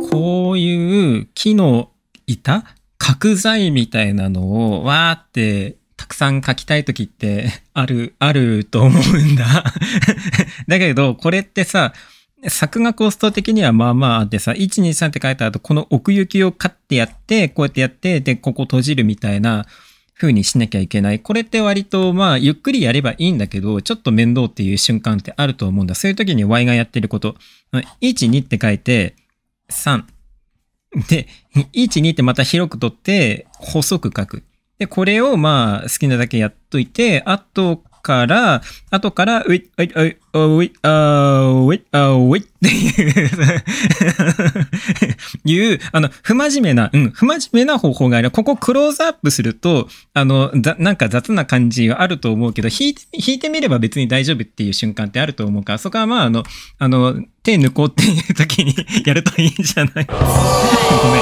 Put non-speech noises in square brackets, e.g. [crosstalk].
こういう木の板角材みたいなのをわーってたくさん書きたい時って [laughs] ある、あると思うんだ [laughs] だけど、これってさ、作画コスト的にはまあまあでさ、1、2、3って書いた後、この奥行きをカッてやって、こうやってやって、で、ここ閉じるみたいな風にしなきゃいけない。これって割とまあ、ゆっくりやればいいんだけど、ちょっと面倒っていう瞬間ってあると思うんだ。そういう時に Y がやってること、1、2って書いて、3。で、1、2ってまた広く取って、細く書く。で、これをまあ、好きなだけやっといて、あとから、あとから、ウィッ、ウィッ、ウィッ、ウィッ、ウィッっていう、[laughs] いう、あの、不真面目な、うん、不真面目な方法がある。ここクローズアップすると、あの、ざなんか雑な感じはあると思うけど、弾いて、弾いてみれば別に大丈夫っていう瞬間ってあると思うから、そこはまあ、あの、あの、手抜こうっていう時に [laughs] やるといいんじゃない [laughs] ごめん。